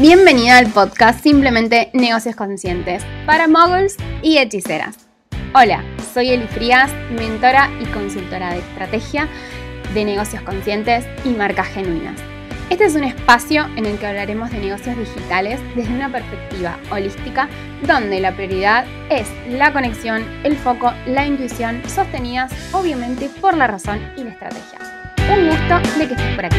Bienvenida al podcast Simplemente Negocios Conscientes para moguls y hechiceras. Hola, soy Eli Frías, mentora y consultora de estrategia de negocios conscientes y marcas genuinas. Este es un espacio en el que hablaremos de negocios digitales desde una perspectiva holística donde la prioridad es la conexión, el foco, la intuición, sostenidas obviamente por la razón y la estrategia. Un gusto de que estés por aquí.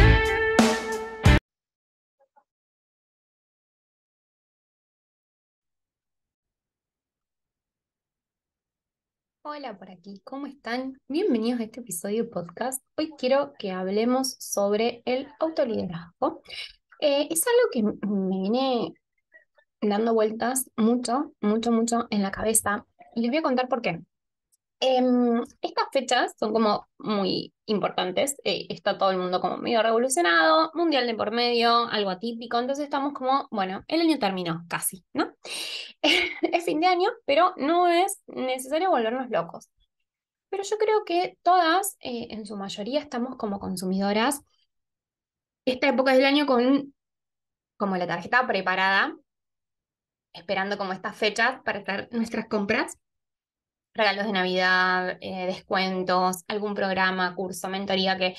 Hola por aquí, ¿cómo están? Bienvenidos a este episodio de podcast. Hoy quiero que hablemos sobre el autoliderazgo. Eh, es algo que me viene dando vueltas mucho, mucho, mucho en la cabeza y les voy a contar por qué. Em, estas fechas son como muy importantes, eh, está todo el mundo como medio revolucionado, mundial de por medio, algo atípico, entonces estamos como, bueno, el año terminó casi, ¿no? es fin de año, pero no es necesario volvernos locos. Pero yo creo que todas, eh, en su mayoría, estamos como consumidoras esta época del año con como la tarjeta preparada, esperando como estas fechas para hacer nuestras compras regalos de Navidad, eh, descuentos, algún programa, curso, mentoría que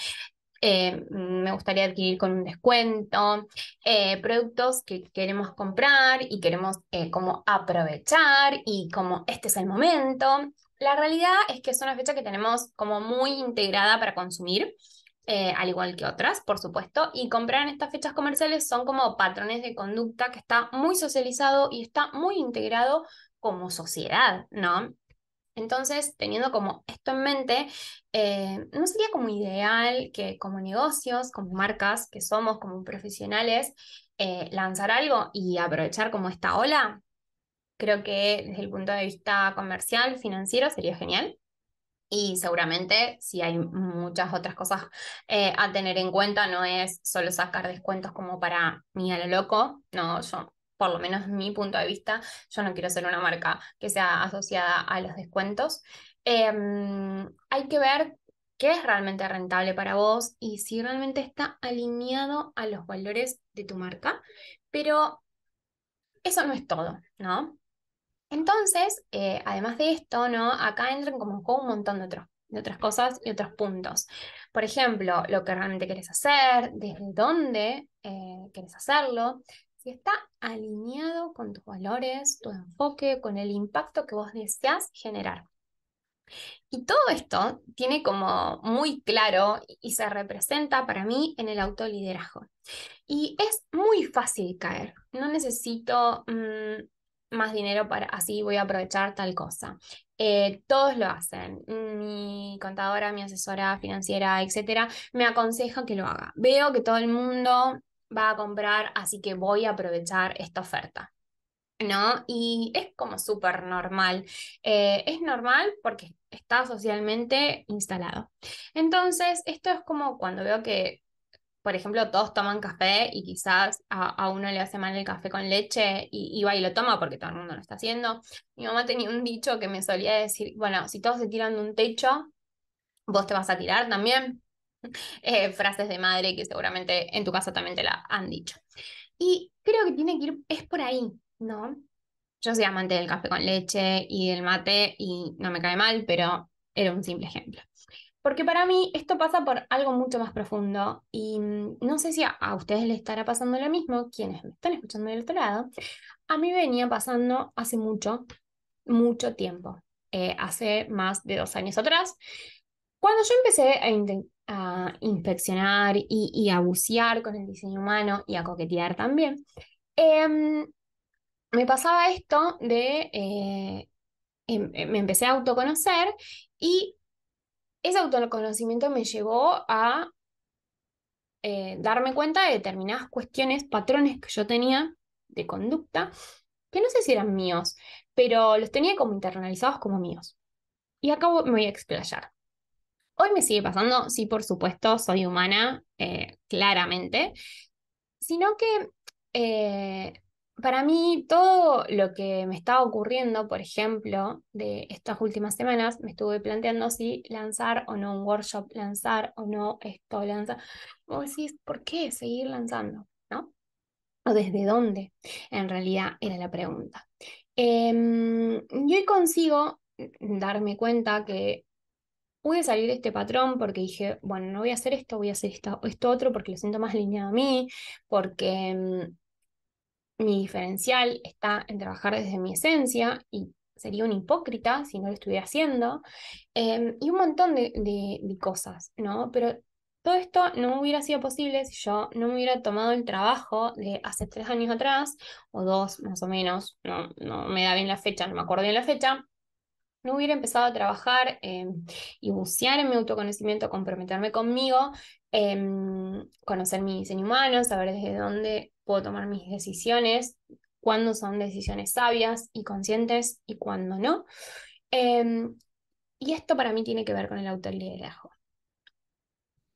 eh, me gustaría adquirir con un descuento, eh, productos que queremos comprar y queremos como aprovechar y como este es el momento. La realidad es que es una fecha que tenemos como muy integrada para consumir. al igual que otras, por supuesto, y comprar en estas fechas comerciales son como patrones de conducta que está muy socializado y está muy integrado como sociedad, ¿no? Entonces, teniendo como esto en mente, eh, ¿no sería como ideal que como negocios, como marcas que somos, como profesionales, eh, lanzar algo y aprovechar como esta ola? Creo que desde el punto de vista comercial, financiero, sería genial. Y seguramente si hay muchas otras cosas eh, a tener en cuenta, no es solo sacar descuentos como para mí a lo loco, no, yo por lo menos mi punto de vista, yo no quiero ser una marca que sea asociada a los descuentos. Em, hay que ver qué es realmente rentable para vos y si realmente está alineado a los valores de tu marca, pero eso no es todo, ¿no? Entonces, eh, además de esto, ¿no? Acá entran como un montón de, otros, de otras cosas y otros puntos. Por ejemplo, lo que realmente quieres hacer, desde dónde quieres eh, querés hacerlo, si está alineado con tus valores, tu enfoque, con el impacto que vos deseas generar. Y todo esto tiene como muy claro y se representa para mí en el autoliderazgo. Y es muy fácil caer. No necesito mm, más dinero para así voy a aprovechar tal cosa. Eh, todos lo hacen. Mi contadora, mi asesora financiera, etcétera, me aconseja que lo haga. Veo que todo el mundo va a comprar, así que voy a aprovechar esta oferta. ¿No? Y es como súper normal. Eh, es normal porque está socialmente instalado. Entonces, esto es como cuando veo que, por ejemplo, todos toman café y quizás a, uno le hace mal el café con leche y, y va y lo toma porque todo el mundo lo está haciendo. Mi mamá tenía un dicho que me solía decir, bueno, si todos se tiran de un techo, vos te vas a tirar también. Eh, frases de madre que seguramente en tu casa también te la han dicho. Y creo que tiene que ir, es por ahí, ¿no? Yo soy amante del café con leche y del mate y no me cae mal, pero era un simple ejemplo. Porque para mí esto pasa por algo mucho más profundo y mm, no sé si a, ustedes les estará pasando lo mismo, quienes me están escuchando del otro lado, a mí venía pasando hace mucho, mucho tiempo, eh, hace más de dos años atrás, cuando yo empecé a, a inspeccionar y, a bucear con el diseño humano y a coquetear también, em, me pasaba esto de, eh, em, eh, me empecé a autoconocer y ese autoconocimiento me llevó a eh, darme cuenta de determinadas cuestiones, patrones que yo tenía de conducta, que no sé si eran míos, pero los tenía como internalizados como míos. Y acabo me voy a explayar. Hoy me sigue pasando, sí, por supuesto, soy humana, eh, claramente, sino que eh, para mí todo lo que me estaba ocurriendo, por ejemplo, de estas últimas semanas, me estuve planteando si lanzar o no un workshop, lanzar o no esto, lanzar. Vos decís, ¿por qué seguir lanzando? ¿No? ¿O desde dónde? En realidad era la pregunta. Eh, y hoy consigo darme cuenta que pude salir de este patrón porque dije, bueno, no voy a hacer esto, voy a hacer esto, otro porque lo siento más alineado a mí, porque mm, mi diferencial está en trabajar desde mi esencia y sería un hipócrita si no lo estuviera haciendo, em, y un montón de, cosas, ¿no? Pero todo esto no hubiera sido posible si yo no me hubiera tomado el trabajo de hace tres años atrás, o dos más o menos, no, no me da bien la fecha, no me acuerdo bien la fecha, no hubiera empezado a trabajar eh, y bucear en mi autoconocimiento, comprometerme conmigo, em, conocer mi diseño humano, saber desde dónde puedo tomar mis decisiones, cuándo son decisiones sabias y conscientes y cuándo no. Em, y esto para mí tiene que ver con el autoliderazgo.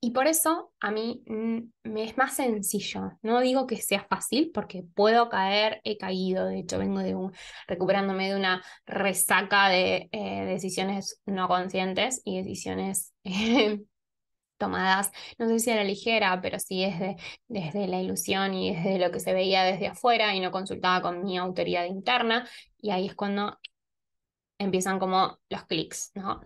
Y por eso a mí mm, me es más sencillo. No digo que sea fácil porque puedo caer, he caído. De hecho, vengo de un, recuperándome de una resaca de eh, decisiones no conscientes y decisiones eh, tomadas, no sé si a la ligera, pero sí desde, desde la ilusión y desde lo que se veía desde afuera y no consultaba con mi autoridad interna. Y ahí es cuando empiezan como los clics, ¿no?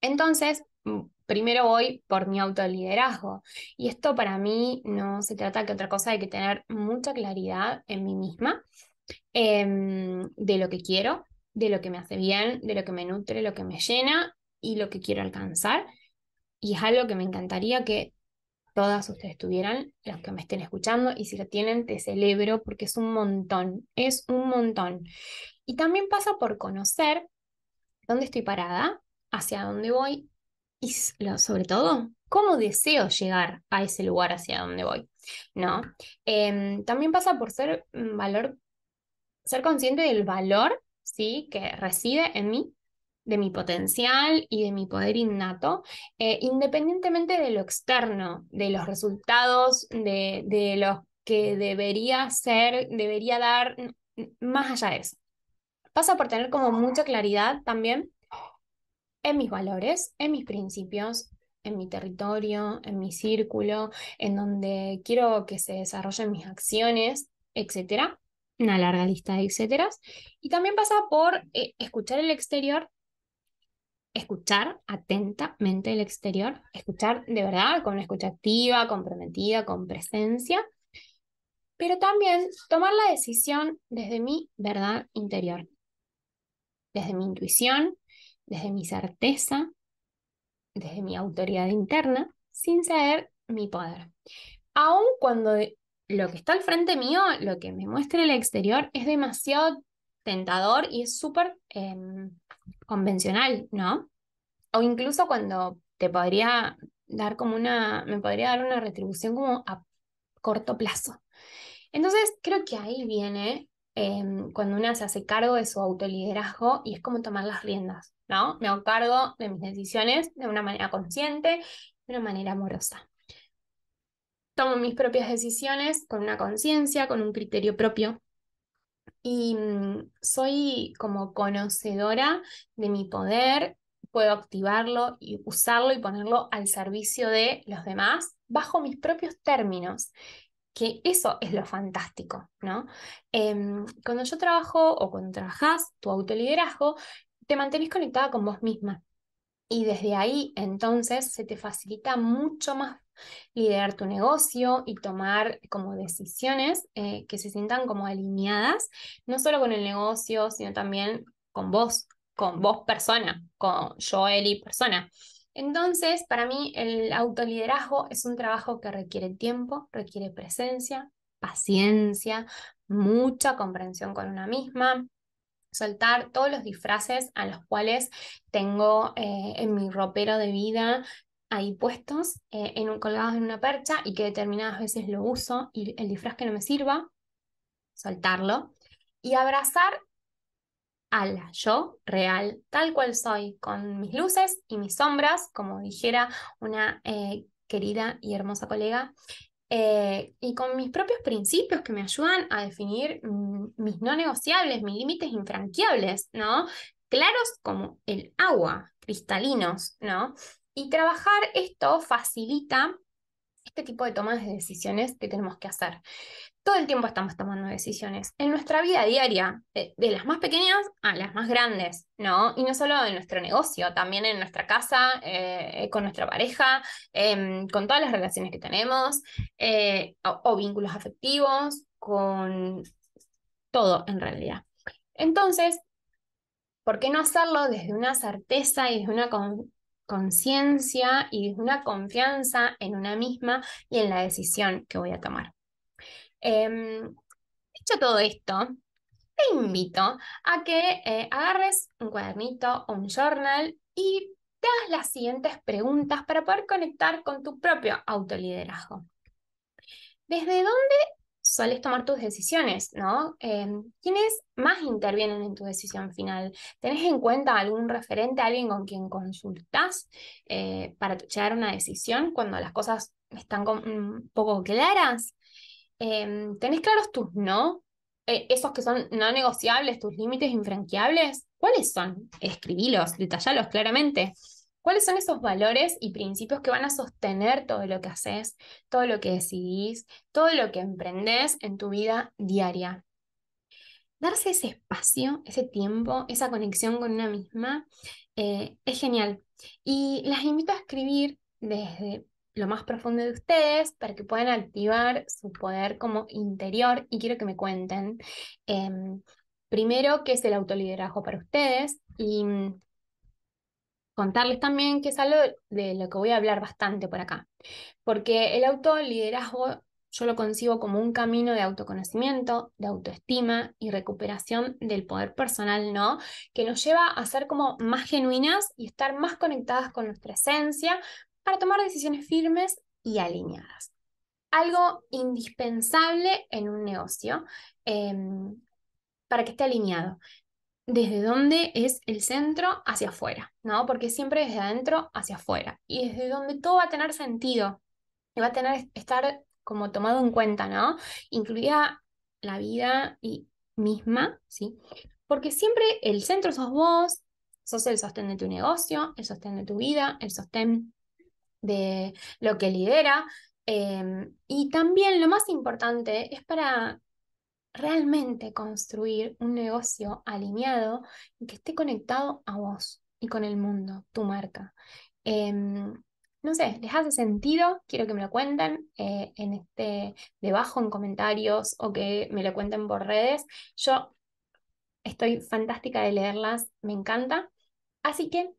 Entonces, mm, primero voy por mi autoliderazgo. Y esto para mí no se trata que otra cosa hay que tener mucha claridad en mí misma em, de lo que quiero, de lo que me hace bien, de lo que me nutre, lo que me llena y lo que quiero alcanzar. Y es algo que me encantaría que todas ustedes tuvieran, los que me estén escuchando, y si lo tienen, te celebro porque es un montón, es un montón. Y también pasa por conocer dónde estoy parada, hacia dónde voy y sobre todo, cómo deseo llegar a ese lugar hacia donde voy, ¿no? Em, también pasa por ser valor, ser consciente del valor, ¿sí? Que reside en mí, de mi potencial y de mi poder innato, eh, independientemente de lo externo, de los resultados, de, de lo que debería ser, debería dar, más allá de eso. Pasa por tener como mucha claridad también en mis valores, en mis principios, en mi territorio, en mi círculo, en donde quiero que se desarrollen mis acciones, etcétera, Una larga lista de etcétera. Y también pasa por eh, escuchar el exterior, escuchar atentamente el exterior, escuchar de verdad con una escucha activa, comprometida, con presencia, pero también tomar la decisión desde mi verdad interior, desde mi intuición, desde mi certeza, desde mi autoridad interna, sin ceder mi poder. Aún cuando lo que está al frente mío, lo que me muestra el exterior, es demasiado tentador y es súper em, convencional, ¿no? O incluso cuando te podría dar como una, me podría dar una retribución como a corto plazo. Entonces, creo que ahí viene Em, cuando una se hace cargo de su autoliderazgo y es como tomar las riendas, ¿no? Me hago cargo de mis decisiones de una manera consciente, de una manera amorosa. Tomo mis propias decisiones con una conciencia, con un criterio propio. Y mm, soy como conocedora de mi poder, puedo activarlo y usarlo y ponerlo al servicio de los demás bajo mis propios términos que eso es lo fantástico, ¿no? Em, cuando yo trabajo o cuando trabajas tu autoliderazgo, te mantenés conectada con vos misma. Y desde ahí, entonces, se te facilita mucho más liderar tu negocio y tomar como decisiones eh, que se sientan como alineadas, no solo con el negocio, sino también con vos, con vos persona, con yo, Eli persona. Entonces, para mí el autoliderazgo es un trabajo que requiere tiempo, requiere presencia, paciencia, mucha comprensión con una misma, soltar todos los disfraces a los cuales tengo eh, en mi ropero de vida ahí puestos, eh, en un, colgados en una percha y que determinadas veces lo uso y el disfraz que no me sirva, soltarlo y abrazar la yo real, tal cual soy, con mis luces y mis sombras, como dijera una eh, querida y hermosa colega, eh, y con mis propios principios que me ayudan a definir mm, mis no negociables, mis límites infranqueables, ¿no? Claros como el agua, cristalinos, ¿no? Y trabajar esto facilita este tipo de tomas de decisiones que tenemos que hacer todo el tiempo estamos tomando decisiones en nuestra vida diaria, de, las más pequeñas a las más grandes, ¿no? Y no solo en nuestro negocio, también en nuestra casa, eh, con nuestra pareja, em, con todas las relaciones que tenemos, eh, o, vínculos afectivos, con todo en realidad. Entonces, ¿por qué no hacerlo desde una certeza y desde una conciencia y desde una confianza en una misma y en la decisión que voy a tomar? hecho em, todo esto, te invito a que eh, agarres un cuadernito o un journal y te hagas las siguientes preguntas para poder conectar con tu propio autoliderazgo. ¿Desde dónde sueles tomar tus decisiones, ¿no? Em, ¿Quiénes más intervienen en tu decisión final? ¿Tenés en cuenta algún referente, alguien con quien consultás eh, para llegar a una decisión cuando las cosas están un poco claras? Em, ¿tenés claros tus no? Eh, esos que son no negociables, tus límites infranqueables, ¿cuáles son? Escribilos, detallalos claramente. ¿Cuáles son esos valores y principios que van a sostener todo lo que haces, todo lo que decidís, todo lo que emprendes en tu vida diaria? Darse ese espacio, ese tiempo, esa conexión con una misma eh, es genial. Y las invito a escribir desde lo más profundo de ustedes para que puedan activar su poder como interior y quiero que me cuenten em, primero qué es el autoliderazgo para ustedes y mm, contarles también que es algo de lo que voy a hablar bastante por acá, porque el autoliderazgo yo lo concibo como un camino de autoconocimiento, de autoestima y recuperación del poder personal, ¿no? Que nos lleva a ser como más genuinas y estar más conectadas con nuestra esencia para tomar decisiones firmes y alineadas. Algo indispensable en un negocio em, para que esté alineado. Desde dónde es el centro hacia afuera, ¿no? Porque siempre desde adentro hacia afuera. Y desde donde todo va a tener sentido y va a tener, estar como tomado en cuenta, ¿no? Incluida la vida y misma, ¿sí? Porque siempre el centro sos vos, sos el sostén de tu negocio, el sostén de tu vida, el sostén de lo que lidera. Eh, y también lo más importante es para realmente construir un negocio alineado y que esté conectado a vos y con el mundo, tu marca. Em, no sé, ¿les hace sentido? Quiero que me lo cuenten eh, en este debajo en comentarios o que me lo cuenten por redes. Yo estoy fantástica de leerlas, me encanta. Así que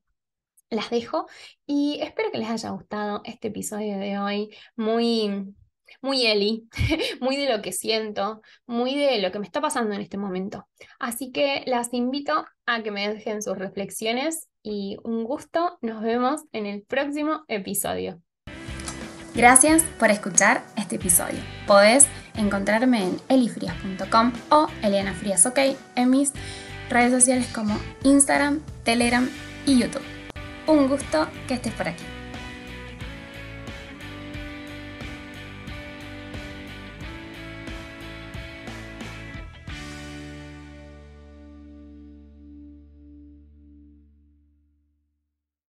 las dejo y espero que les haya gustado este episodio de hoy, muy, muy Eli, muy de lo que siento, muy de lo que me está pasando en este momento. Así que las invito a que me dejen sus reflexiones y un gusto, nos vemos en el próximo episodio. Gracias por escuchar este episodio. Podés encontrarme en elifrias.com o OK en mis redes sociales como Instagram, Telegram y YouTube un gusto que estés por aquí.